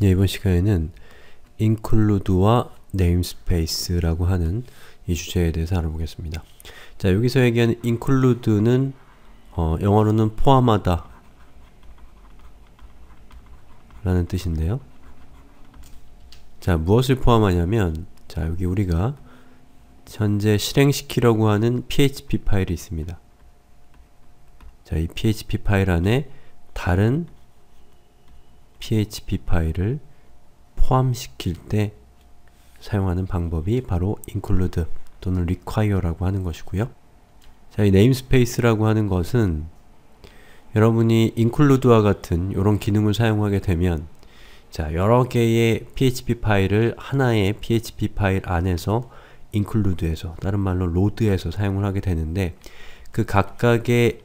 예, 이번 시간에는 include와 namespace라고 하는 이 주제에 대해서 알아보겠습니다. 자, 여기서 얘기하는 include는 어, 영어로는 포함하다 라는 뜻인데요. 자, 무엇을 포함하냐면 자, 여기 우리가 현재 실행시키려고 하는 php 파일이 있습니다. 자, 이 php 파일 안에 다른 PHP 파일을 포함시킬 때 사용하는 방법이 바로 include 또는 require라고 하는 것이고요. 자, 이 namespace라고 하는 것은 여러분이 include와 같은 이런 기능을 사용하게 되면 자, 여러 개의 PHP 파일을 하나의 PHP 파일 안에서 include에서, 다른 말로 load에서 사용을 하게 되는데 그 각각의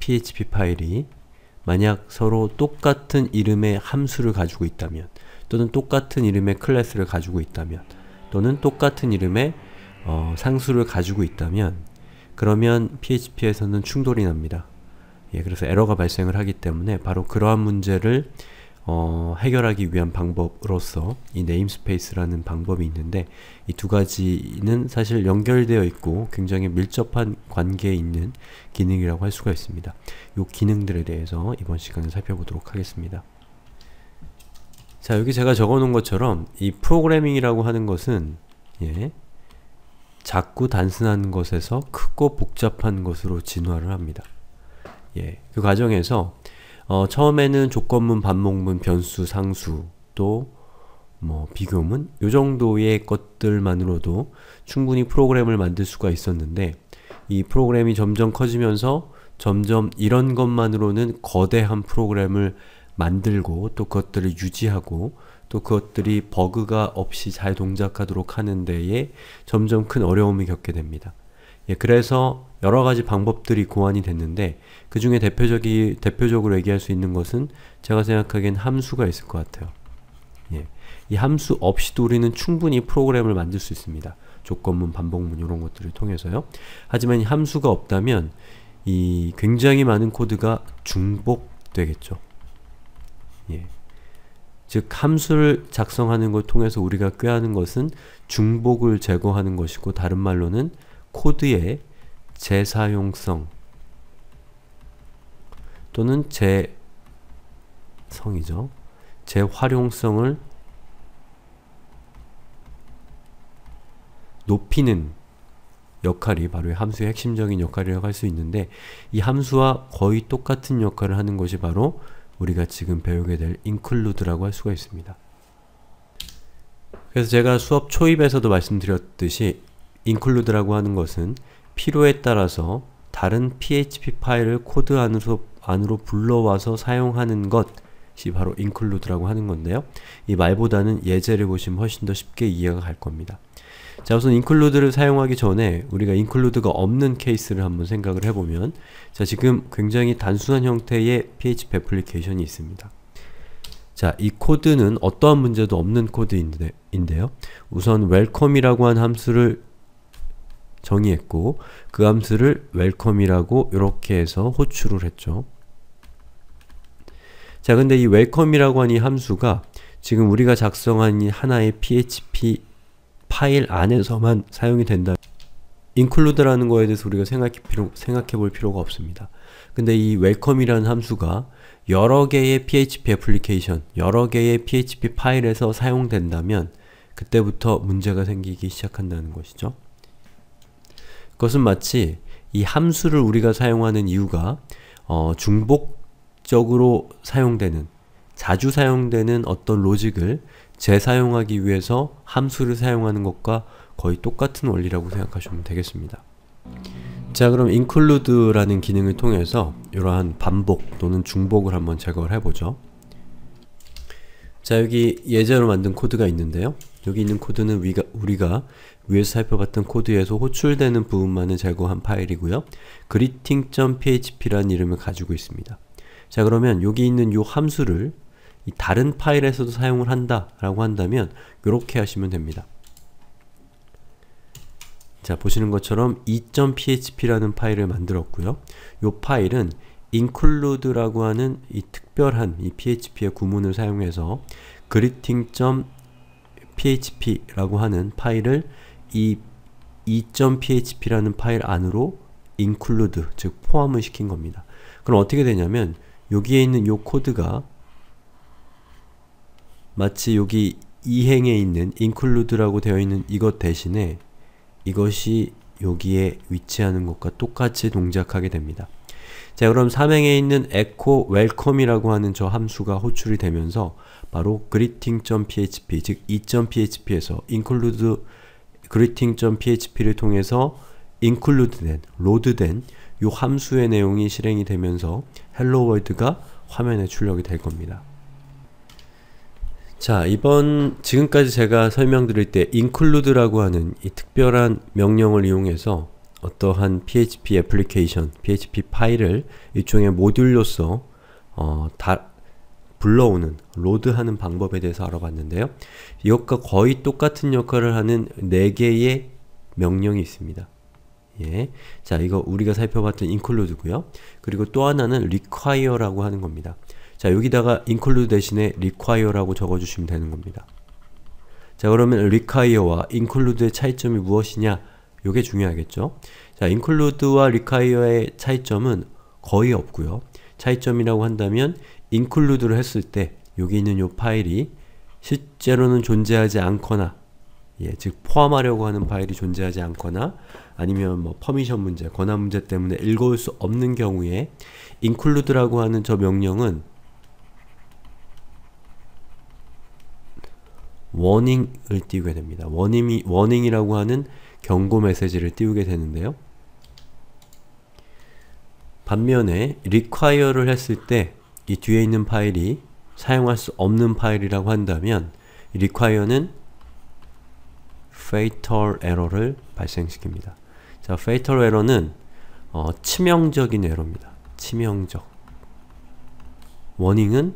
PHP 파일이 만약 서로 똑같은 이름의 함수를 가지고 있다면 또는 똑같은 이름의 클래스를 가지고 있다면 또는 똑같은 이름의 어, 상수를 가지고 있다면 그러면 PHP에서는 충돌이 납니다. 예, 그래서 에러가 발생을 하기 때문에 바로 그러한 문제를 어, 해결하기 위한 방법으로서 이 네임스페이스라는 방법이 있는데 이 두 가지는 사실 연결되어 있고 굉장히 밀접한 관계에 있는 기능이라고 할 수가 있습니다. 이 기능들에 대해서 이번 시간에 살펴보도록 하겠습니다. 자 여기 제가 적어놓은 것처럼 이 프로그래밍이라고 하는 것은 예, 작고 단순한 것에서 크고 복잡한 것으로 진화를 합니다. 예, 그 과정에서 어, 처음에는 조건문, 반목문, 변수, 상수 또 뭐 비교문 요 정도의 것들만으로도 충분히 프로그램을 만들 수가 있었는데 이 프로그램이 점점 커지면서 점점 이런 것만으로는 거대한 프로그램을 만들고 또 그것들을 유지하고 또 그것들이 버그가 없이 잘 동작하도록 하는 데에 점점 큰어려움을 겪게 됩니다. 예, 그래서 여러 가지 방법들이 고안이 됐는데 그 중에 대표적이 대표적으로 얘기할 수 있는 것은 제가 생각하기엔 함수가 있을 것 같아요. 예, 이 함수 없이도 우리는 충분히 프로그램을 만들 수 있습니다. 조건문, 반복문 이런 것들을 통해서요. 하지만 이 함수가 없다면 이 굉장히 많은 코드가 중복되겠죠. 예. 즉 함수를 작성하는 걸 통해서 우리가 꾀하는 것은 중복을 제거하는 것이고 다른 말로는 코드의 재사용성 또는 재성이죠. 재활용성을 높이는 역할이 바로 함수의 핵심적인 역할이라고 할 수 있는데 이 함수와 거의 똑같은 역할을 하는 것이 바로 우리가 지금 배우게 될 include라고 할 수가 있습니다. 그래서 제가 수업 초입에서도 말씀드렸듯이 include라고 하는 것은 필요에 따라서 다른 PHP 파일을 코드 안으로, 안으로 불러와서 사용하는 것이 바로 include라고 하는 건데요. 이 말보다는 예제를 보시면 훨씬 더 쉽게 이해가 갈 겁니다. 자 우선 include를 사용하기 전에 우리가 include가 없는 케이스를 한번 생각을 해보면 자 지금 굉장히 단순한 형태의 PHP 애플리케이션이 있습니다. 자, 이 코드는 어떠한 문제도 없는 코드인데요. 우선 welcome이라고 한 함수를 정의했고 그 함수를 웰컴이라고 이렇게 해서 호출을 했죠. 자 근데 이 웰컴이라고 한이 함수가 지금 우리가 작성한 이 하나의 php 파일 안에서만 사용이 된다. include라는 거에 대해서 우리가 생각해, 필요, 생각해 볼 필요가 없습니다. 근데 이 welcome이라는 함수가 여러 개의 PHP 애플리케이션, 여러 개의 PHP 파일에서 사용된다면 그때부터 문제가 생기기 시작한다는 것이죠. 그것은 마치 이 함수를 우리가 사용하는 이유가 어, 중복적으로 사용되는 자주 사용되는 어떤 로직을 재사용하기 위해서 함수를 사용하는 것과 거의 똑같은 원리라고 생각하시면 되겠습니다. 자 그럼 include라는 기능을 통해서 이러한 반복 또는 중복을 한번 제거를 해보죠. 자 여기 예제로 만든 코드가 있는데요. 여기 있는 코드는 위가, 우리가 위에서 살펴봤던 코드에서 호출되는 부분만을 제거한 파일이고요. greeting.php라는 이름을 가지고 있습니다. 자 그러면 여기 있는 요 함수를 다른 파일에서도 사용을 한다 라고 한다면 이렇게 하시면 됩니다. 자 보시는 것처럼 2.php라는 파일을 만들었고요. 이 파일은 include라고 하는 이 특별한 이 php의 구문을 사용해서 greeting.php라고 하는 파일을 이 2.php라는 파일 안으로 include, 즉 포함을 시킨 겁니다. 그럼 어떻게 되냐면 여기에 있는 요 코드가 마치 여기 이행에 있는 include라고 되어 있는 이것 대신에 이것이 여기에 위치하는 것과 똑같이 동작하게 됩니다. 자 그럼 삼행에 있는 echo welcome이라고 하는 저 함수가 호출이 되면서 바로 greeting.php 즉 이.php에서 include greeting.php를 통해서 include된, load된 요 함수의 내용이 실행이 되면서 hello world가 화면에 출력이 될 겁니다. 자 이번 지금까지 제가 설명드릴 때 include라고 하는 이 특별한 명령을 이용해서 어떠한 PHP 애플리케이션, PHP 파일을 일종의 모듈로서 어, 다, 불러오는, 로드하는 방법에 대해서 알아봤는데요. 이것과 거의 똑같은 역할을 하는 4개의 명령이 있습니다. 예. 자, 이거 우리가 살펴봤던 include고요. 그리고 또 하나는 require라고 하는 겁니다. 자, 여기다가 include 대신에 require라고 적어주시면 되는 겁니다. 자, 그러면 require와 include의 차이점이 무엇이냐 요게 중요하겠죠. 자, include와 require의 차이점은 거의 없고요. 차이점이라고 한다면 include를 했을 때 여기 있는 요 파일이 실제로는 존재하지 않거나 예, 즉 포함하려고 하는 파일이 존재하지 않거나 아니면 뭐 퍼미션 문제, 권한 문제 때문에 읽어올 수 없는 경우에 include라고 하는 저 명령은 warning을 띄우게 됩니다. warning이라고 하는 경고 메시지를 띄우게 되는데요. 반면에 require를 했을 때 이 뒤에 있는 파일이 사용할 수 없는 파일이라고 한다면 require는 fatal error를 발생시킵니다. 자, fatal error는 어, 치명적인 에러입니다. 치명적 warning은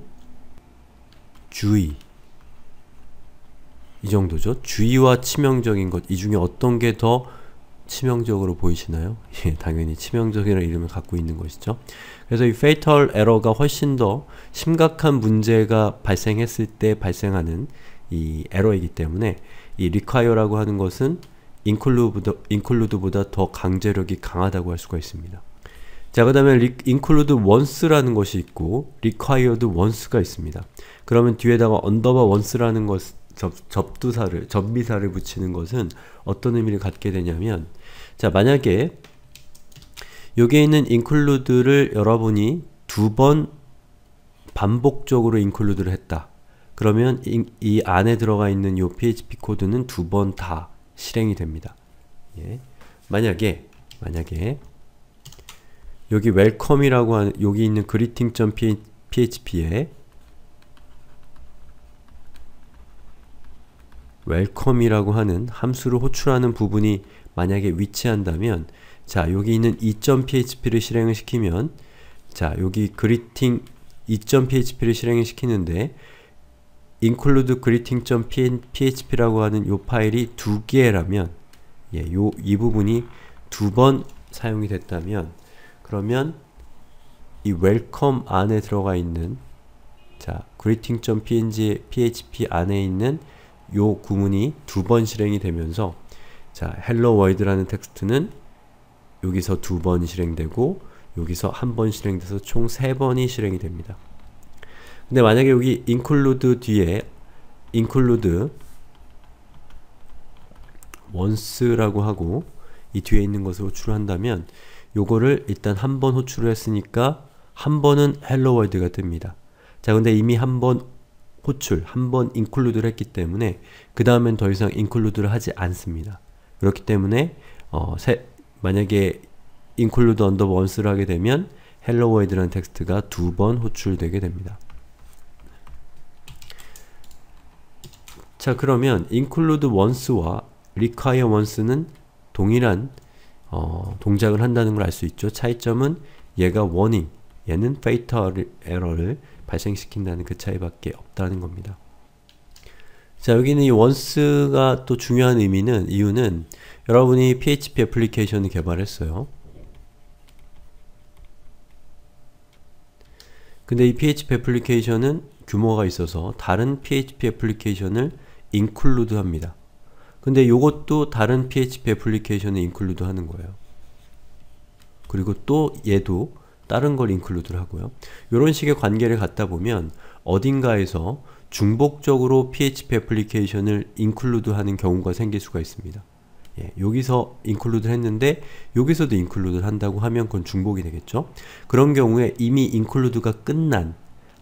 주의 이 정도죠. 주의와 치명적인 것, 이 중에 어떤 게 더 치명적으로 보이시나요? 예, 당연히 치명적이라는 이름을 갖고 있는 것이죠. 그래서 이 페이털 에러가 훨씬 더 심각한 문제가 발생했을 때 발생하는 이 에러이기 때문에 이 require라고 하는 것은 include보다, include보다 더 강제력이 강하다고 할 수가 있습니다. 자, 그 다음에 include once라는 것이 있고 required once가 있습니다. 그러면 뒤에다가 underbar once라는 것, 을 접, 접두사를 접미사를 붙이는 것은 어떤 의미를 갖게 되냐면 자 만약에 여기에 있는 include를 여러분이 두 번 반복적으로 include를 했다. 그러면 이, 이, 안에 들어가 있는 이 PHP 코드는 두 번 다 실행이 됩니다. 예. 만약에 만약에 여기 웰컴이라고 하는 여기 있는 greeting.php에 웰컴이라고 하는 함수를 호출하는 부분이 만약에 위치한다면 자 여기 있는 2.php를 실행을 시키면 자 여기 그리팅 2.php를 실행을 시키는데 include greeting.php라고 하는 요 파일이 두 개라면 예, 요 이 부분이 두 번 사용이 됐다면 그러면 이 welcome 안에 들어가 있는 자 greeting.php 안에 있는 요 구문이 두 번 실행이 되면서 자, 헬로 월드라는 텍스트는 여기서 두 번 실행되고 여기서 한 번 실행돼서 총 세 번이 실행이 됩니다. 근데 만약에 여기 include 뒤에 include once라고 하고 이 뒤에 있는 것을 호출한다면 요거를 일단 한 번 호출을 했으니까 한 번은 헬로 월드가 뜹니다. 자 근데 이미 한번 호출 한번 인클루드를 했기 때문에 그 다음엔 더 이상 인클루드를 하지 않습니다. 그렇기 때문에 어, 세, 만약에 인클루드 언더바 원스를 하게 되면 헬로 월드라는 텍스트가 두 번 호출되게 됩니다. 자 그러면 include once와 require once는 동일한 어, 동작을 한다는 걸 알 수 있죠. 차이점은 얘가 warning, 얘는 fatal error를 발생시킨다는 그 차이밖에 없다는 겁니다. 자 여기는 이 once가 또 중요한 의미는 이유는 여러분이 PHP 애플리케이션을 개발했어요. 근데 이 PHP 애플리케이션은 규모가 있어서 다른 PHP 애플리케이션을 include 합니다. 근데 이것도 다른 PHP 애플리케이션에 include 하는 거예요. 그리고 또 얘도 다른 걸 인클루드를 하고요. 이런 식의 관계를 갖다 보면 어딘가에서 중복적으로 PHP 애플리케이션을 인클루드 하는 경우가 생길 수가 있습니다. 예, 여기서 인클루드를 했는데 여기서도 인클루드를 한다고 하면 그건 중복이 되겠죠. 그런 경우에 이미 인클루드가 끝난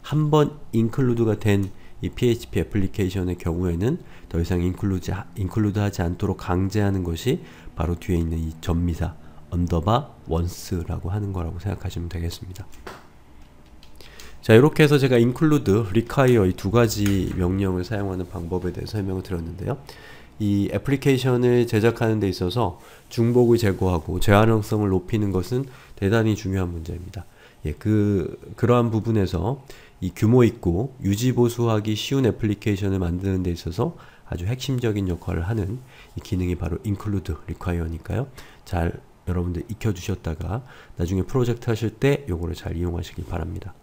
한 번 인클루드가 된 이 PHP 애플리케이션의 경우에는 더 이상 인클루드, 인클루드 하지 않도록 강제하는 것이 바로 뒤에 있는 이 전미사 언더바 원스라고 하는 거라고 생각하시면 되겠습니다. 자 이렇게 해서 제가 include, require 이 두 가지 명령을 사용하는 방법에 대해 설명을 드렸는데요. 이 애플리케이션을 제작하는 데 있어서 중복을 제거하고 재활용성을 높이는 것은 대단히 중요한 문제입니다. 예, 그, 그러한 부분에서 이 규모 있고 유지보수하기 쉬운 애플리케이션을 만드는 데 있어서 아주 핵심적인 역할을 하는 이 기능이 바로 include, require니까요. 잘 여러분들 익혀주셨다가 나중에 프로젝트 하실 때 요거를 잘 이용하시길 바랍니다.